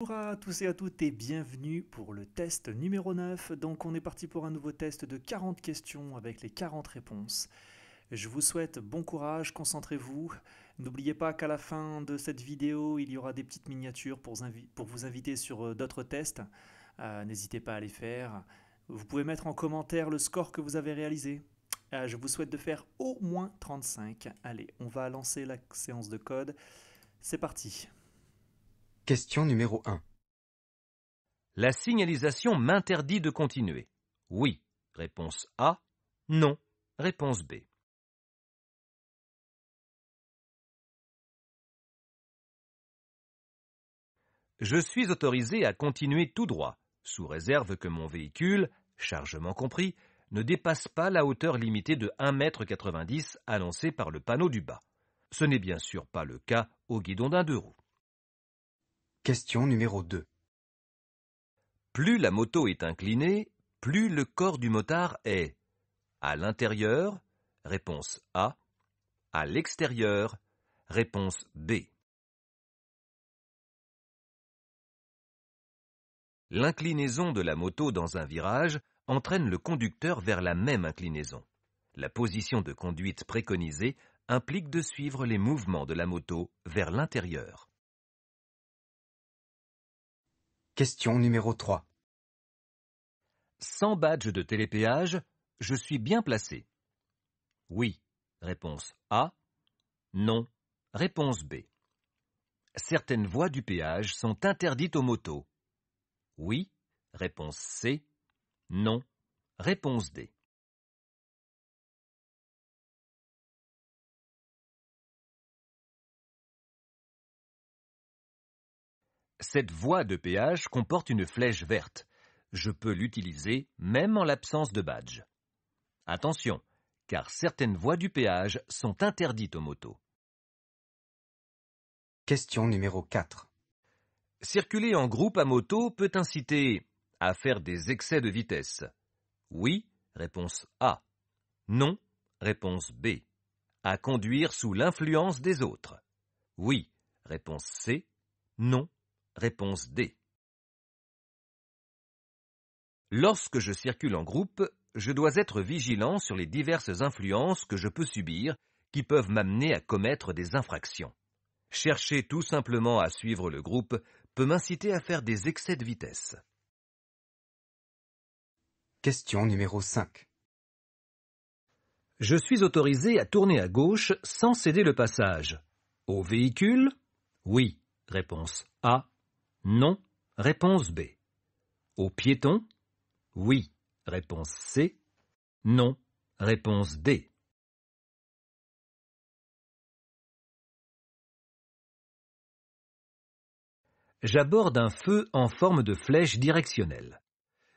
Bonjour à tous et à toutes et bienvenue pour le test numéro 9. Donc on est parti pour un nouveau test de 40 questions avec les 40 réponses. Je vous souhaite bon courage, concentrez-vous. N'oubliez pas qu'à la fin de cette vidéo, il y aura des petites miniatures pour, vous inviter sur euh, d'autres tests. Euh, n'hésitez pas à les faire. Vous pouvez mettre en commentaire le score que vous avez réalisé. Euh, je vous souhaite de faire au moins 35. Allez, on va lancer la séance de code. C'est parti. Question numéro 1. La signalisation m'interdit de continuer. Oui. Réponse A. Non. Réponse B. Je suis autorisé à continuer tout droit, sous réserve que mon véhicule, chargement compris, ne dépasse pas la hauteur limitée de 1,90 m annoncée par le panneau du bas. Ce n'est bien sûr pas le cas au guidon d'un deux roues. Question numéro 2. Plus la moto est inclinée, plus le corps du motard est à l'intérieur, réponse A, à l'extérieur, réponse B. L'inclinaison de la moto dans un virage entraîne le conducteur vers la même inclinaison. La position de conduite préconisée implique de suivre les mouvements de la moto vers l'intérieur. Question numéro 3. Sans badge de télépéage, je suis bien placé. Oui. Réponse A. Non. Réponse B. Certaines voies du péage sont interdites aux motos. Oui. Réponse C. Non. Réponse D. Cette voie de péage comporte une flèche verte. Je peux l'utiliser même en l'absence de badge. Attention, car certaines voies du péage sont interdites aux motos. Question numéro 4. Circuler en groupe à moto peut inciter à faire des excès de vitesse. Oui, réponse A. Non, réponse B. À conduire sous l'influence des autres. Oui, réponse C. Non, Réponse D. Lorsque je circule en groupe, je dois être vigilant sur les diverses influences que je peux subir qui peuvent m'amener à commettre des infractions. Chercher tout simplement à suivre le groupe peut m'inciter à faire des excès de vitesse. Question numéro 5 Je suis autorisé à tourner à gauche sans céder le passage. Au véhicule Oui. Réponse A. Non. Réponse B. Au piéton Oui. Réponse C. Non. Réponse D. J'aborde un feu en forme de flèche directionnelle.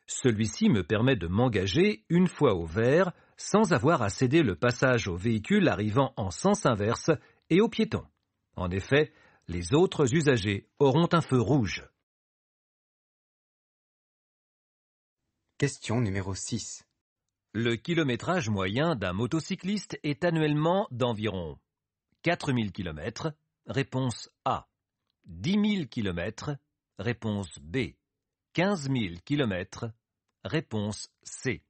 Celui-ci me permet de m'engager une fois au vert sans avoir à céder le passage au véhicule arrivant en sens inverse et au piéton. En effet, les autres usagers auront un feu rouge. Question numéro 6. Le kilométrage moyen d'un motocycliste est annuellement d'environ 4000 km, réponse A. 10 000 km, réponse B. 15 000 km, réponse C.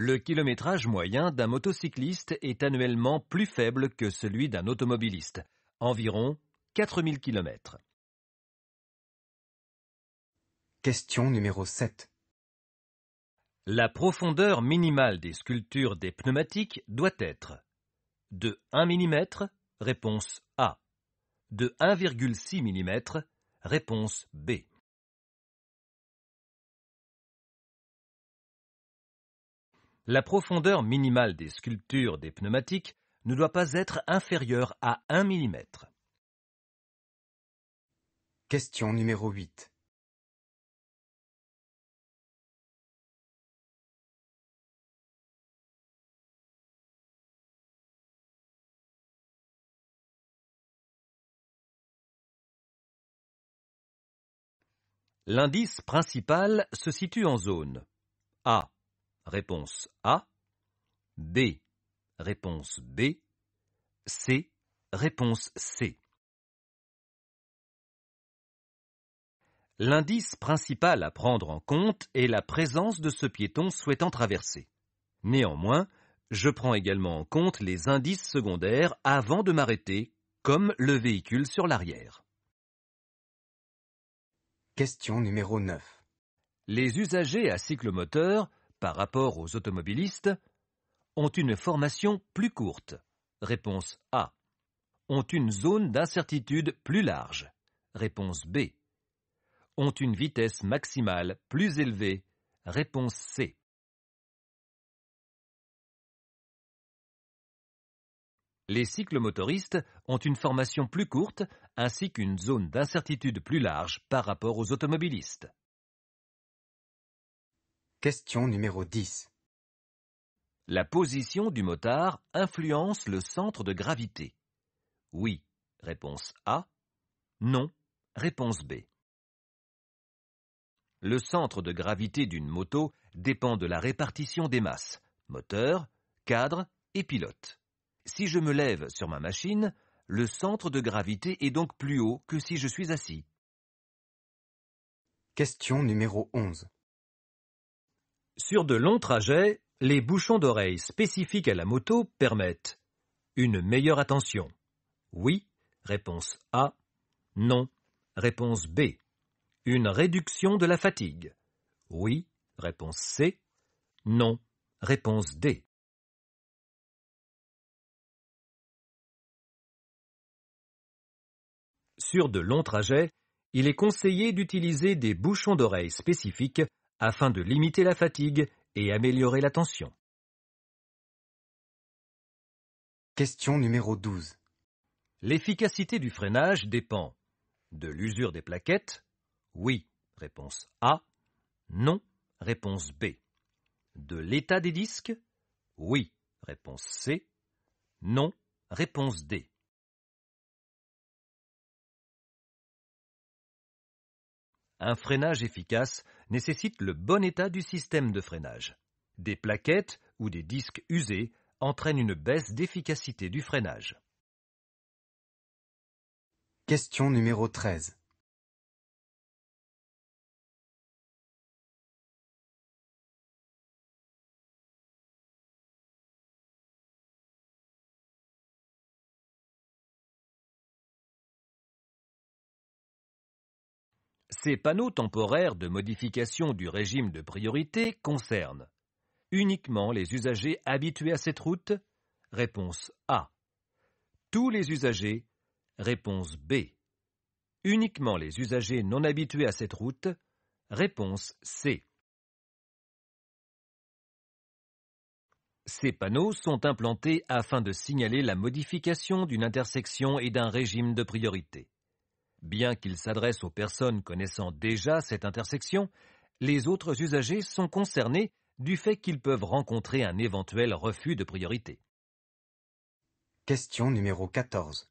Le kilométrage moyen d'un motocycliste est annuellement plus faible que celui d'un automobiliste, environ 4000 km. Question numéro 7. La profondeur minimale des sculptures des pneumatiques doit être de 1 mm, réponse A, de 1,6 mm, réponse B. La profondeur minimale des sculptures des pneumatiques ne doit pas être inférieure à 1 mm. Question numéro 8. L'indice principal se situe en zone A. Réponse A. B, Réponse B. C. Réponse C. L'indice principal à prendre en compte est la présence de ce piéton souhaitant traverser. Néanmoins, je prends également en compte les indices secondaires avant de m'arrêter, comme le véhicule sur l'arrière. Question numéro 9. Les usagers à cyclomoteur par rapport aux automobilistes ont une formation plus courte Réponse A. Ont une zone d'incertitude plus large Réponse B. Ont une vitesse maximale plus élevée Réponse C. Les cyclomotoristes ont une formation plus courte ainsi qu'une zone d'incertitude plus large par rapport aux automobilistes. Question numéro 10. La position du motard influence le centre de gravité. Oui, réponse A. Non, réponse B. Le centre de gravité d'une moto dépend de la répartition des masses, moteur, cadre et pilote. Si je me lève sur ma machine, le centre de gravité est donc plus haut que si je suis assis. Question numéro 11. Sur de longs trajets, les bouchons d'oreilles spécifiques à la moto permettent une meilleure attention. Oui, réponse A. Non, réponse B. Une réduction de la fatigue. Oui, réponse C. Non, réponse D. Sur de longs trajets, il est conseillé d'utiliser des bouchons d'oreilles spécifiques afin de limiter la fatigue et améliorer tension. Question numéro 12. L'efficacité du freinage dépend de l'usure des plaquettes Oui, réponse A. Non, réponse B. De l'état des disques Oui, réponse C. Non, réponse D. Un freinage efficace nécessite le bon état du système de freinage. Des plaquettes ou des disques usés entraînent une baisse d'efficacité du freinage. Question numéro 13. Ces panneaux temporaires de modification du régime de priorité concernent uniquement les usagers habitués à cette route Réponse A. Tous les usagers Réponse B. Uniquement les usagers non habitués à cette route Réponse C. Ces panneaux sont implantés afin de signaler la modification d'une intersection et d'un régime de priorité. Bien qu'il s'adresse aux personnes connaissant déjà cette intersection, les autres usagers sont concernés du fait qu'ils peuvent rencontrer un éventuel refus de priorité. Question numéro 14.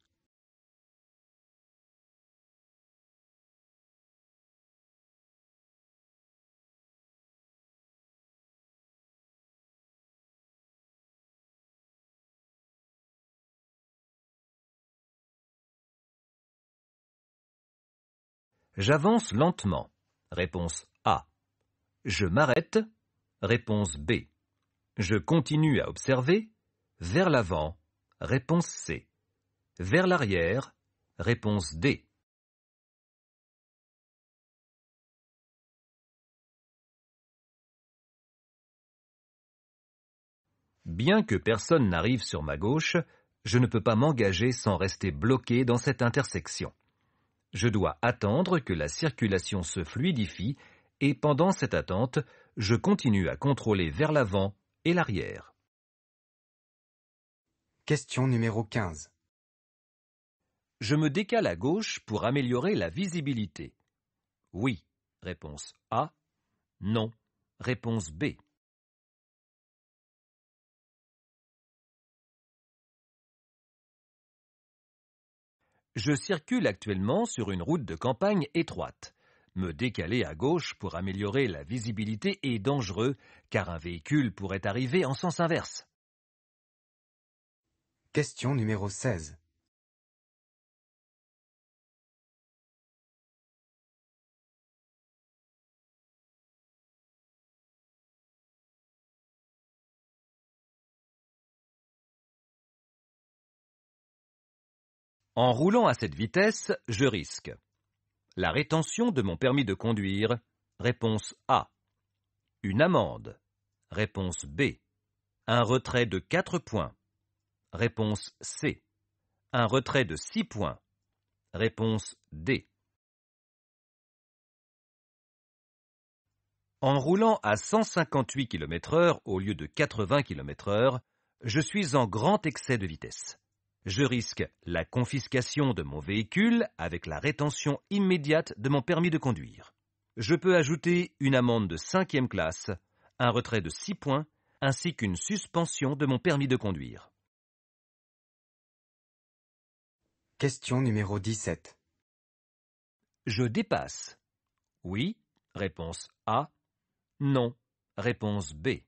J'avance lentement. Réponse A. Je m'arrête. Réponse B. Je continue à observer. Vers l'avant. Réponse C. Vers l'arrière. Réponse D. Bien que personne n'arrive sur ma gauche, je ne peux pas m'engager sans rester bloqué dans cette intersection. Je dois attendre que la circulation se fluidifie et pendant cette attente, je continue à contrôler vers l'avant et l'arrière. Question numéro 15. Je me décale à gauche pour améliorer la visibilité. Oui. Réponse A. Non. Réponse B. Je circule actuellement sur une route de campagne étroite. Me décaler à gauche pour améliorer la visibilité est dangereux, car un véhicule pourrait arriver en sens inverse. Question numéro 16. En roulant à cette vitesse, je risque. La rétention de mon permis de conduire. Réponse A. Une amende. Réponse B. Un retrait de 4 points. Réponse C. Un retrait de 6 points. Réponse D. En roulant à 158 km/h au lieu de 80 km/h, je suis en grand excès de vitesse. Je risque la confiscation de mon véhicule avec la rétention immédiate de mon permis de conduire. Je peux ajouter une amende de cinquième classe, un retrait de six points, ainsi qu'une suspension de mon permis de conduire. Question numéro 17. Je dépasse. Oui, réponse A. Non, réponse B.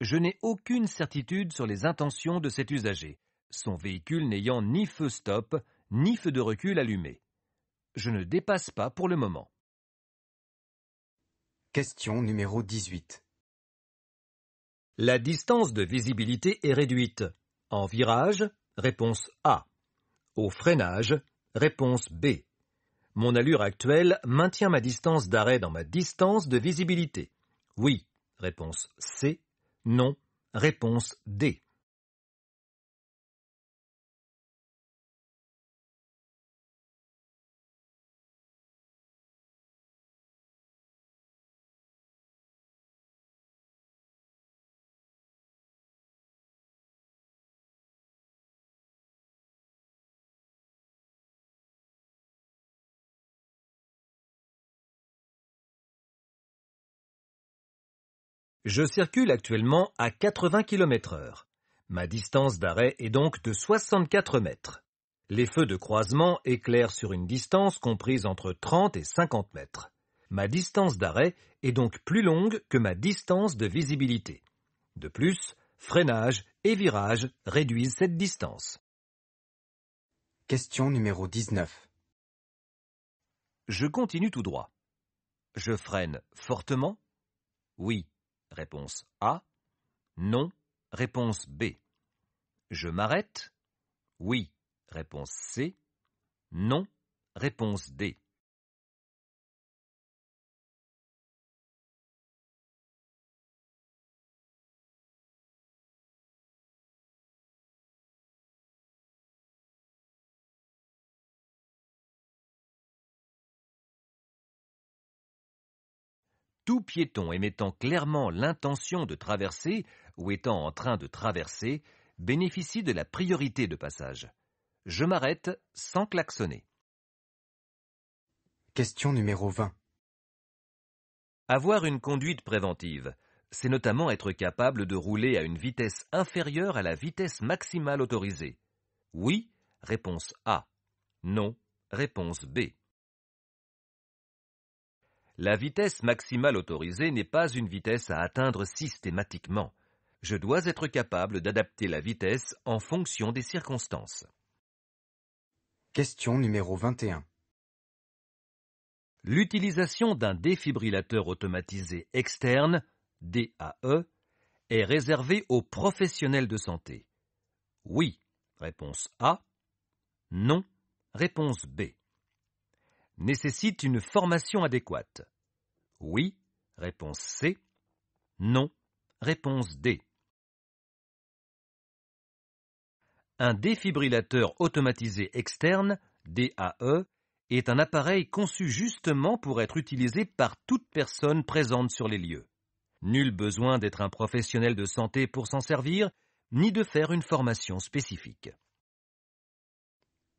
Je n'ai aucune certitude sur les intentions de cet usager, son véhicule n'ayant ni feu stop, ni feu de recul allumé. Je ne dépasse pas pour le moment. Question numéro 18. La distance de visibilité est réduite. En virage, réponse A. Au freinage, réponse B. Mon allure actuelle maintient ma distance d'arrêt dans ma distance de visibilité. Oui, réponse C. Non. Réponse D. Je circule actuellement à 80 km h Ma distance d'arrêt est donc de 64 mètres. Les feux de croisement éclairent sur une distance comprise entre 30 et 50 mètres. Ma distance d'arrêt est donc plus longue que ma distance de visibilité. De plus, freinage et virage réduisent cette distance. Question numéro 19. Je continue tout droit. Je freine fortement Oui. Réponse A. Non. Réponse B. Je m'arrête. Oui. Réponse C. Non. Réponse D. tout piéton émettant clairement l'intention de traverser ou étant en train de traverser bénéficie de la priorité de passage. Je m'arrête sans klaxonner. Question numéro 20. Avoir une conduite préventive, c'est notamment être capable de rouler à une vitesse inférieure à la vitesse maximale autorisée. Oui, réponse A. Non, réponse B. La vitesse maximale autorisée n'est pas une vitesse à atteindre systématiquement. Je dois être capable d'adapter la vitesse en fonction des circonstances. Question numéro 21. L'utilisation d'un défibrillateur automatisé externe, DAE, est réservée aux professionnels de santé. Oui, réponse A. Non, réponse B nécessite une formation adéquate Oui, réponse C. Non, réponse D. Un défibrillateur automatisé externe, DAE, est un appareil conçu justement pour être utilisé par toute personne présente sur les lieux. Nul besoin d'être un professionnel de santé pour s'en servir, ni de faire une formation spécifique.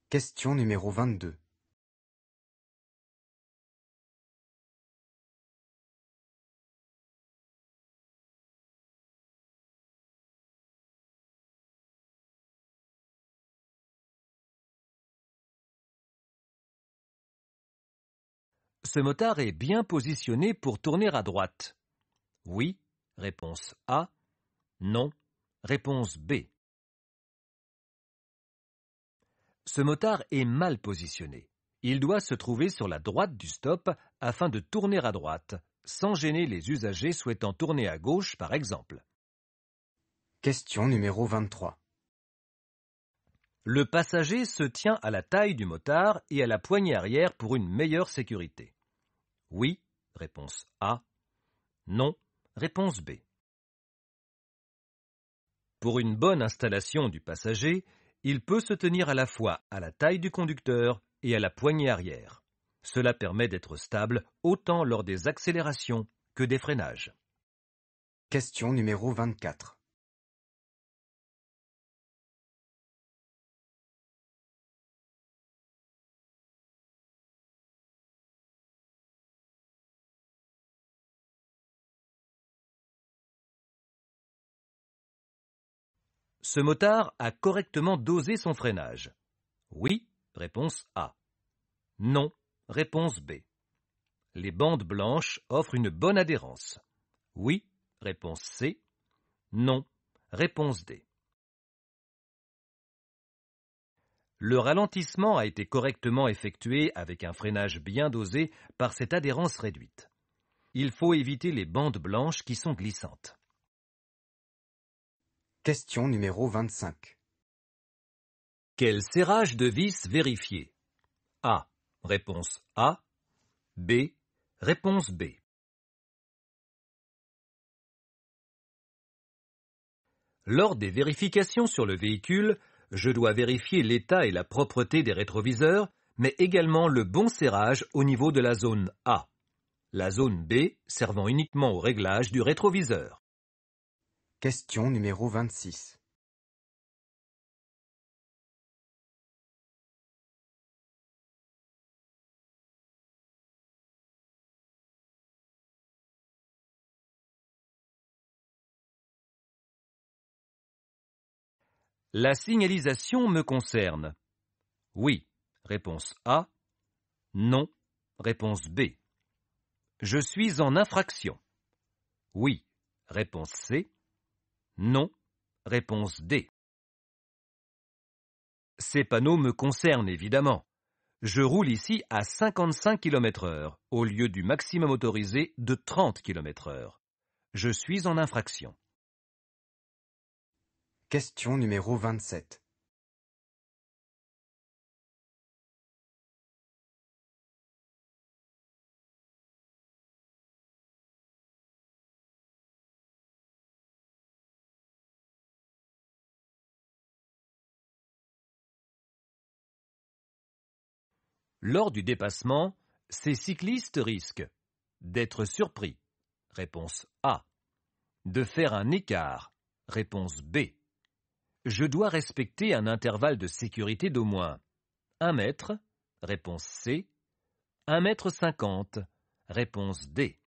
Question numéro 22. Ce motard est bien positionné pour tourner à droite. Oui, réponse A. Non, réponse B. Ce motard est mal positionné. Il doit se trouver sur la droite du stop afin de tourner à droite, sans gêner les usagers souhaitant tourner à gauche par exemple. Question numéro 23. Le passager se tient à la taille du motard et à la poignée arrière pour une meilleure sécurité. Oui, réponse A. Non, réponse B. Pour une bonne installation du passager, il peut se tenir à la fois à la taille du conducteur et à la poignée arrière. Cela permet d'être stable autant lors des accélérations que des freinages. Question numéro 24. Ce motard a correctement dosé son freinage. Oui, réponse A. Non, réponse B. Les bandes blanches offrent une bonne adhérence. Oui, réponse C. Non, réponse D. Le ralentissement a été correctement effectué avec un freinage bien dosé par cette adhérence réduite. Il faut éviter les bandes blanches qui sont glissantes. Question numéro 25. Quel serrage de vis vérifier A. Réponse A. B. Réponse B. Lors des vérifications sur le véhicule, je dois vérifier l'état et la propreté des rétroviseurs, mais également le bon serrage au niveau de la zone A. La zone B servant uniquement au réglage du rétroviseur. Question numéro vingt-six. La signalisation me concerne. Oui. Réponse A. Non. Réponse B. Je suis en infraction. Oui. Réponse C. Non. Réponse D. Ces panneaux me concernent évidemment. Je roule ici à 55 km h au lieu du maximum autorisé de 30 km h Je suis en infraction. Question numéro 27. Lors du dépassement, ces cyclistes risquent d'être surpris. Réponse A. De faire un écart. Réponse B. Je dois respecter un intervalle de sécurité d'au moins 1 mètre. Réponse C. 1 mètre 50. Réponse D.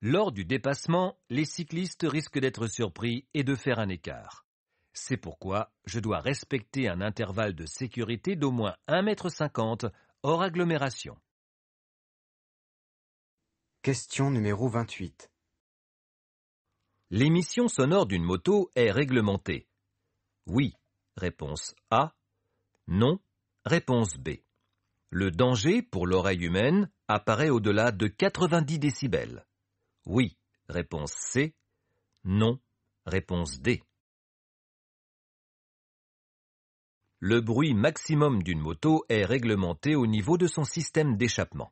Lors du dépassement, les cyclistes risquent d'être surpris et de faire un écart. C'est pourquoi je dois respecter un intervalle de sécurité d'au moins mètre m hors agglomération. Question numéro 28. L'émission sonore d'une moto est réglementée. Oui, réponse A. Non, réponse B. Le danger pour l'oreille humaine apparaît au-delà de 90 décibels. Oui, réponse C. Non, réponse D. le bruit maximum d'une moto est réglementé au niveau de son système d'échappement.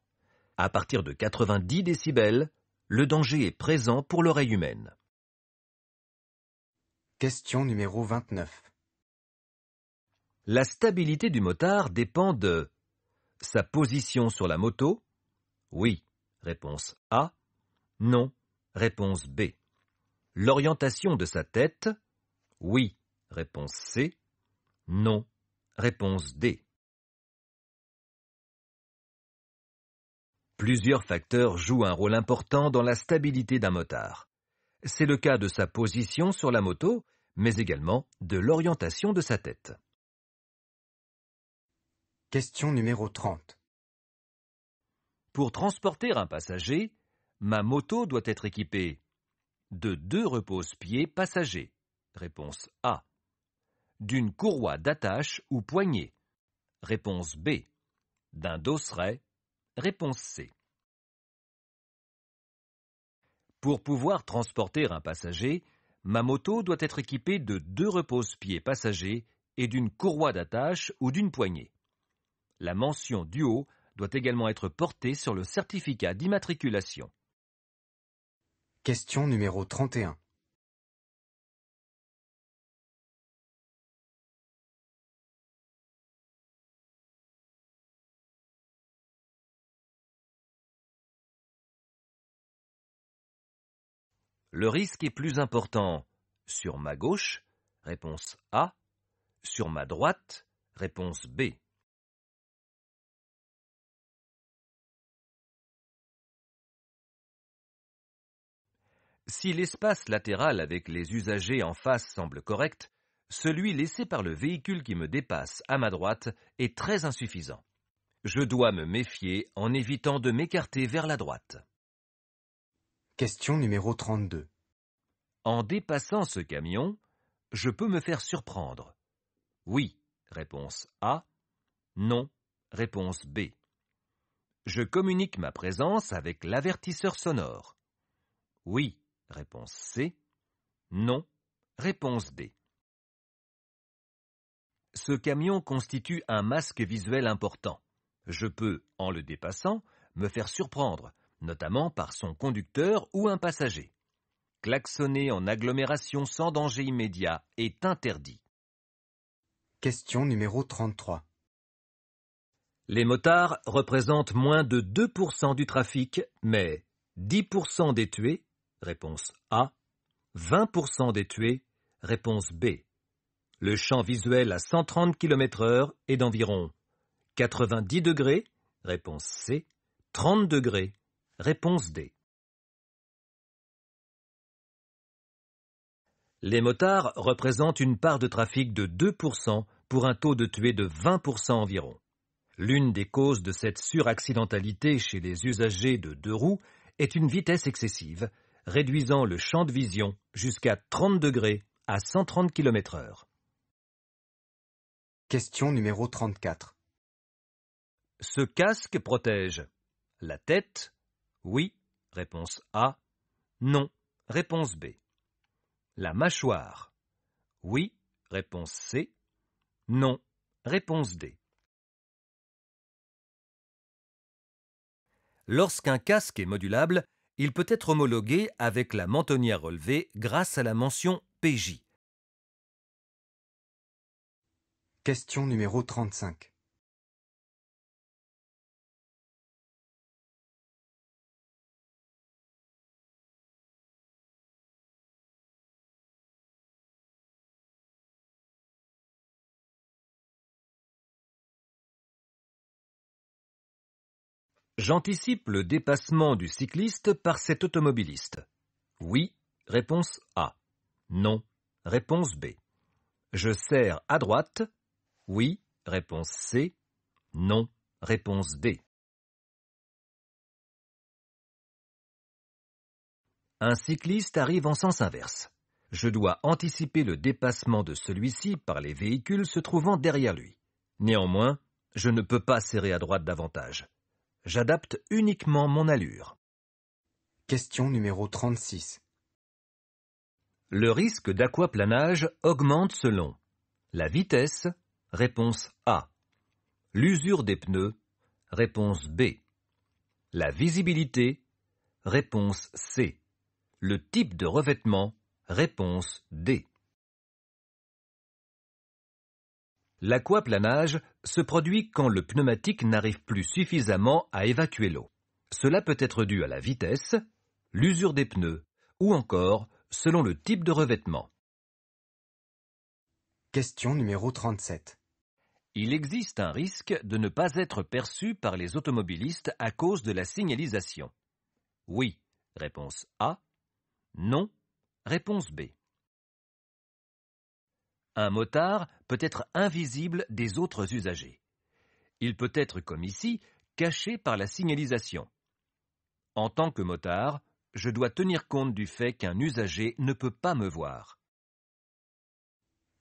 À partir de 90 décibels, le danger est présent pour l'oreille humaine. Question numéro 29. La stabilité du motard dépend de sa position sur la moto Oui. Réponse A. Non. Réponse B. L'orientation de sa tête Oui. Réponse C. Non. Réponse D. Plusieurs facteurs jouent un rôle important dans la stabilité d'un motard. C'est le cas de sa position sur la moto, mais également de l'orientation de sa tête. Question numéro 30. Pour transporter un passager, ma moto doit être équipée de deux repose-pieds passagers. Réponse A. D'une courroie d'attache ou poignée. Réponse B. D'un dosseret. Réponse C. Pour pouvoir transporter un passager, ma moto doit être équipée de deux repose-pieds passagers et d'une courroie d'attache ou d'une poignée. La mention du haut doit également être portée sur le certificat d'immatriculation. Question numéro 31. Le risque est plus important sur ma gauche, réponse A, sur ma droite, réponse B. Si l'espace latéral avec les usagers en face semble correct, celui laissé par le véhicule qui me dépasse à ma droite est très insuffisant. Je dois me méfier en évitant de m'écarter vers la droite. Question numéro 32. En dépassant ce camion, je peux me faire surprendre. Oui, réponse A. Non, réponse B. Je communique ma présence avec l'avertisseur sonore. Oui, réponse C. Non, réponse D. Ce camion constitue un masque visuel important. Je peux, en le dépassant, me faire surprendre, notamment par son conducteur ou un passager. Klaxonner en agglomération sans danger immédiat est interdit. Question numéro 33. Les motards représentent moins de 2% du trafic, mais 10% des tués, réponse A, 20% des tués, réponse B. Le champ visuel à 130 km heure est d'environ 90 degrés, réponse C, 30 degrés, Réponse D. Les motards représentent une part de trafic de 2% pour un taux de tués de 20% environ. L'une des causes de cette suraccidentalité chez les usagers de deux roues est une vitesse excessive, réduisant le champ de vision jusqu'à 30 degrés à 130 km h Question numéro 34. Ce casque protège la tête, oui, réponse A. Non, réponse B. La mâchoire. Oui, réponse C. Non, réponse D. Lorsqu'un casque est modulable, il peut être homologué avec la mentonnière relevée grâce à la mention PJ. Question numéro 35. J'anticipe le dépassement du cycliste par cet automobiliste. Oui, réponse A. Non, réponse B. Je serre à droite. Oui, réponse C. Non, réponse D. Un cycliste arrive en sens inverse. Je dois anticiper le dépassement de celui-ci par les véhicules se trouvant derrière lui. Néanmoins, je ne peux pas serrer à droite davantage. J'adapte uniquement mon allure. Question numéro 36. Le risque d'aquaplanage augmente selon la vitesse, réponse A. L'usure des pneus, réponse B. La visibilité, réponse C. Le type de revêtement, réponse D. L'aquaplanage se produit quand le pneumatique n'arrive plus suffisamment à évacuer l'eau. Cela peut être dû à la vitesse, l'usure des pneus ou encore selon le type de revêtement. Question numéro 37. Il existe un risque de ne pas être perçu par les automobilistes à cause de la signalisation. Oui, réponse A. Non, réponse B. Un motard peut être invisible des autres usagers. Il peut être, comme ici, caché par la signalisation. En tant que motard, je dois tenir compte du fait qu'un usager ne peut pas me voir.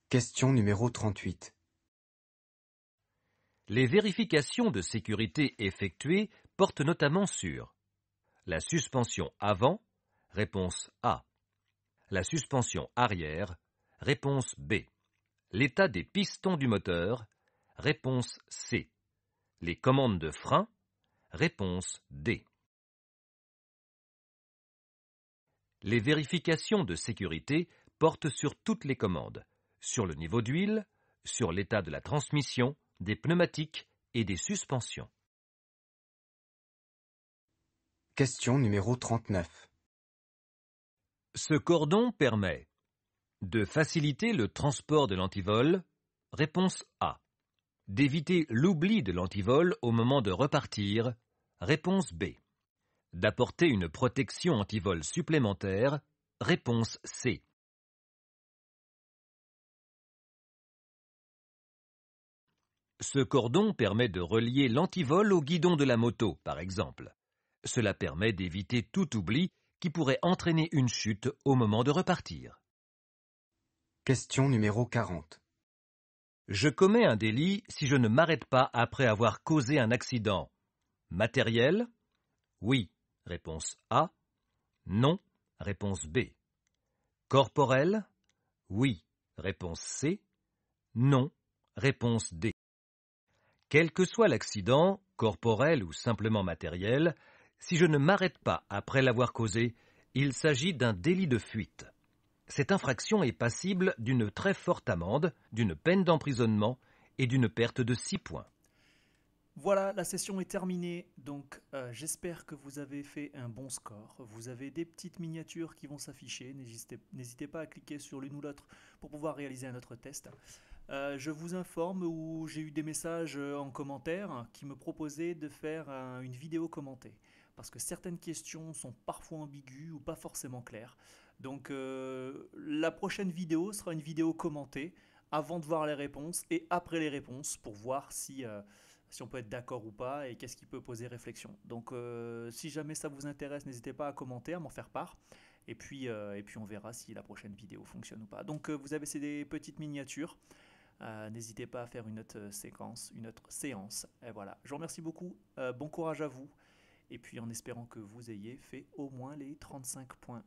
Question numéro 38. Les vérifications de sécurité effectuées portent notamment sur la suspension avant, réponse A. La suspension arrière, réponse B. L'état des pistons du moteur Réponse C. Les commandes de frein Réponse D. Les vérifications de sécurité portent sur toutes les commandes, sur le niveau d'huile, sur l'état de la transmission, des pneumatiques et des suspensions. Question numéro 39. Ce cordon permet de faciliter le transport de l'antivol Réponse A. D'éviter l'oubli de l'antivol au moment de repartir Réponse B. D'apporter une protection antivol supplémentaire Réponse C. Ce cordon permet de relier l'antivol au guidon de la moto, par exemple. Cela permet d'éviter tout oubli qui pourrait entraîner une chute au moment de repartir. Question numéro 40. Je commets un délit si je ne m'arrête pas après avoir causé un accident. Matériel Oui. Réponse A. Non. Réponse B. Corporel Oui. Réponse C. Non. Réponse D. Quel que soit l'accident, corporel ou simplement matériel, si je ne m'arrête pas après l'avoir causé, il s'agit d'un délit de fuite cette infraction est passible d'une très forte amende, d'une peine d'emprisonnement et d'une perte de 6 points. Voilà, la session est terminée, donc euh, j'espère que vous avez fait un bon score. Vous avez des petites miniatures qui vont s'afficher, n'hésitez pas à cliquer sur l'une ou l'autre pour pouvoir réaliser un autre test. Euh, je vous informe où j'ai eu des messages euh, en commentaire qui me proposaient de faire une vidéo commentée, parce que certaines questions sont parfois ambiguës ou pas forcément claires. Donc euh, la prochaine vidéo sera une vidéo commentée avant de voir les réponses et après les réponses pour voir si, euh, si on peut être d'accord ou pas et qu'est-ce qui peut poser réflexion. Donc euh, si jamais ça vous intéresse, n'hésitez pas à commenter, à m'en faire part. Et puis, et puis on verra si la prochaine vidéo fonctionne ou pas. Donc vous avez ces petites miniatures. n'hésitez pas à faire une autre séquence, une autre séance. Et voilà, je vous remercie beaucoup. bon courage à vous. Et puis en espérant que vous ayez fait au moins les 35 points.